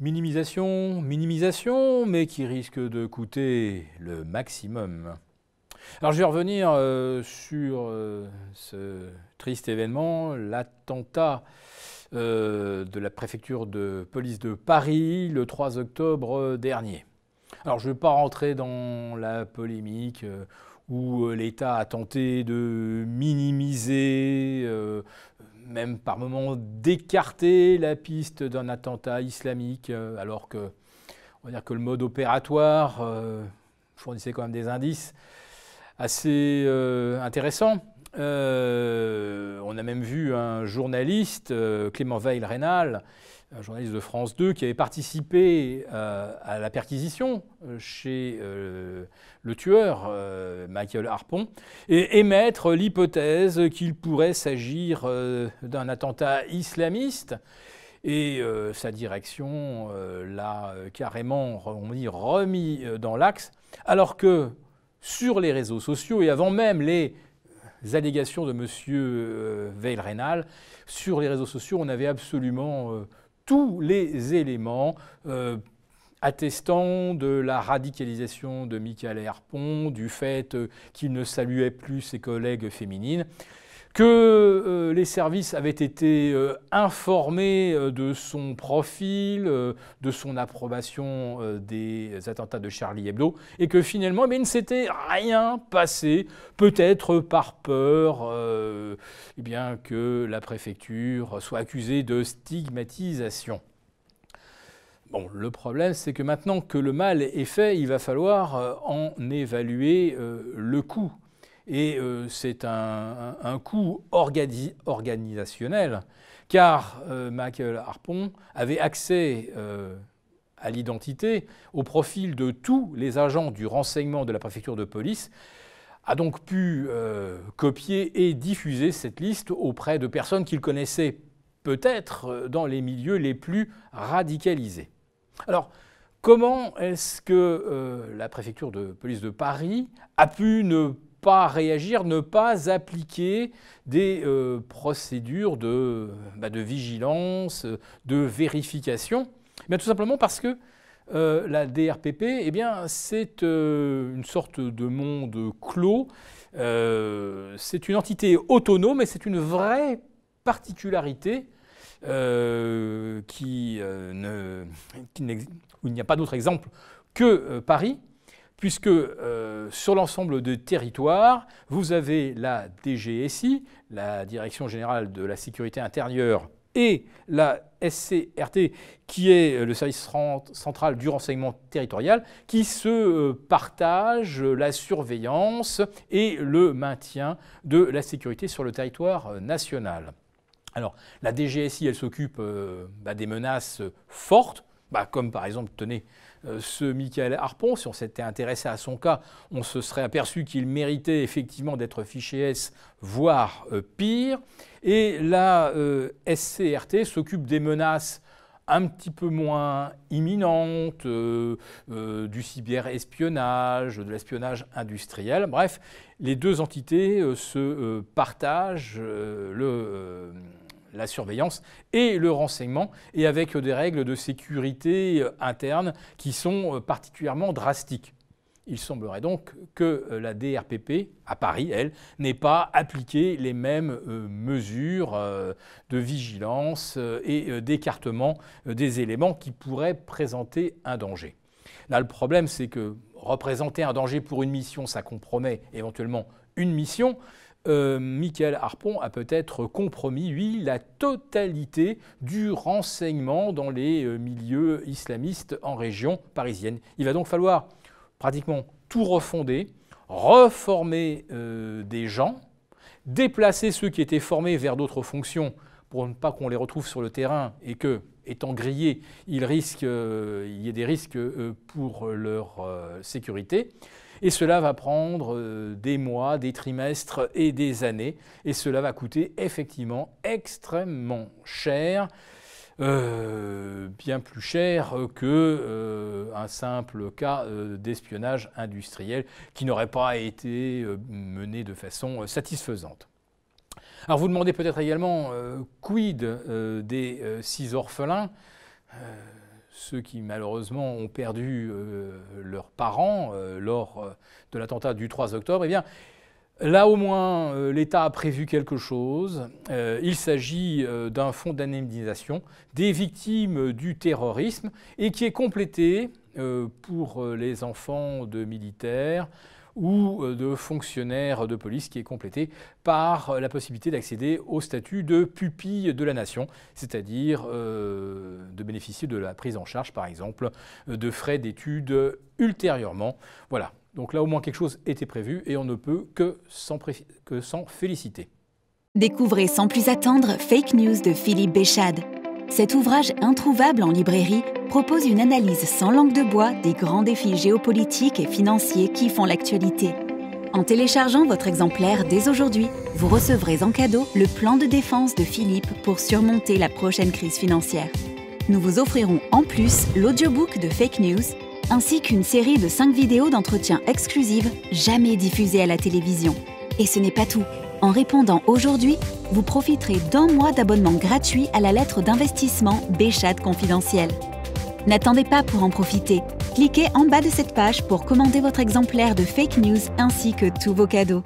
Minimisation, minimisation, mais qui risque de coûter le maximum. Alors je vais revenir euh, sur euh, ce triste événement, l'attentat euh, de la préfecture de police de Paris le 3 octobre dernier. Alors je ne vais pas rentrer dans la polémique où l'État a tenté de minimiser même par moments d'écarter la piste d'un attentat islamique, euh, alors que, on va dire que le mode opératoire euh, fournissait quand même des indices assez euh, intéressants. Euh, on a même vu un journaliste, euh, Clément Veil-Rénal, un journaliste de France 2, qui avait participé euh, à la perquisition chez le tueur, Michael Harpon, et émettre l'hypothèse qu'il pourrait s'agir d'un attentat islamiste. Et sa direction l'a carrément, remis dans l'axe, alors que sur les réseaux sociaux et avant même les allégations de M. Euh, Veil Reynal sur les réseaux sociaux, on avait absolument euh, tous les éléments euh, attestant de la radicalisation de Michael Herpon, du fait qu'il ne saluait plus ses collègues féminines que euh, les services avaient été euh, informés euh, de son profil, de son approbation des attentats de Charlie Hebdo, et que finalement, mais eh il ne s'était rien passé, peut-être par peur eh bien, que la préfecture soit accusée de stigmatisation. Bon, le problème, c'est que maintenant que le mal est fait, il va falloir en évaluer le coût. Et euh, c'est un, un, coût organisationnel, car euh, Michael Harpon avait accès euh, à l'identité, au profil de tous les agents du renseignement de la préfecture de police, a donc pu copier et diffuser cette liste auprès de personnes qu'il connaissait peut-être dans les milieux les plus radicalisés. Alors, comment est-ce que la préfecture de police de Paris a pu ne pas réagir, ne pas appliquer des euh, procédures de, bah, de, vigilance, de vérification Tout simplement parce que euh, la DRPP, eh bien, c'est euh, une sorte de monde clos. c'est une entité autonome et c'est une vraie particularité qui, ne, qui où il n'y a pas d'autre exemple que Paris puisque euh, sur l'ensemble de territoire, vous avez la DGSI, la Direction générale de la sécurité intérieure, et la SCRT, qui est euh, le service central du renseignement territorial, qui se euh, partagent la surveillance et le maintien de la sécurité sur le territoire national. Alors, la DGSI, elle s'occupe bah, des menaces fortes bah, comme par exemple, tenez, euh, ce Michael Harpon, si on s'était intéressé à son cas, on se serait aperçu qu'il méritait effectivement d'être fiché S, voire euh, pire. Et la euh, SCRT s'occupe des menaces un petit peu moins imminentes, du cyberespionnage, de l'espionnage industriel. Bref, les deux entités se partagent le la surveillance et le renseignement, et avec euh, des règles de sécurité euh, interne qui sont euh, particulièrement drastiques. Il semblerait donc que la DRPP, à Paris, elle, n'ait pas appliqué les mêmes mesures de vigilance et d'écartement des éléments qui pourraient présenter un danger. Là, le problème, c'est que représenter un danger pour une mission, ça compromet éventuellement une mission, euh, Michael Harpon a peut-être compromis, lui, la totalité du renseignement dans les euh, milieux islamistes en région parisienne. Il va donc falloir pratiquement tout refonder, reformer euh, des gens, déplacer ceux qui étaient formés vers d'autres fonctions pour ne pas qu'on les retrouve sur le terrain et que, étant grillés, il y ait des risques pour leur sécurité. Et cela va prendre euh, des mois, des trimestres et des années. Et cela va coûter effectivement extrêmement cher. Euh, bien plus cher que euh, un simple cas d'espionnage industriel qui n'aurait pas été mené de façon satisfaisante. Alors vous demandez peut-être également quid des six orphelins ceux qui malheureusement ont perdu euh, leurs parents euh, lors euh, de l'attentat du 3 octobre, eh bien, là au moins, l'État a prévu quelque chose. il s'agit d'un fonds d'indemnisation des victimes du terrorisme et qui est complété pour les enfants de militaires ou euh, de fonctionnaire de police qui est complété par euh, la possibilité d'accéder au statut de pupille de la nation, c'est-à-dire euh, de bénéficier de la prise en charge, par exemple, de frais d'études ultérieurement. Voilà. Donc là, au moins quelque chose était prévu et on ne peut que s'en, que s'en féliciter. Découvrez sans plus attendre Fake News de Philippe Béchade. Cet ouvrage introuvable en librairie propose une analyse sans langue de bois des grands défis géopolitiques et financiers qui font l'actualité. En téléchargeant votre exemplaire dès aujourd'hui, vous recevrez en cadeau le plan de défense de Philippe pour surmonter la prochaine crise financière. Nous vous offrirons en plus l'audiobook de Fake News ainsi qu'une série de 5 vidéos d'entretien exclusives jamais diffusées à la télévision. Et ce n'est pas tout, en répondant aujourd'hui, vous profiterez d'un mois d'abonnement gratuit à la lettre d'investissement Béchat confidentiel. N'attendez pas pour en profiter. Cliquez en bas de cette page pour commander votre exemplaire de Fake News ainsi que tous vos cadeaux.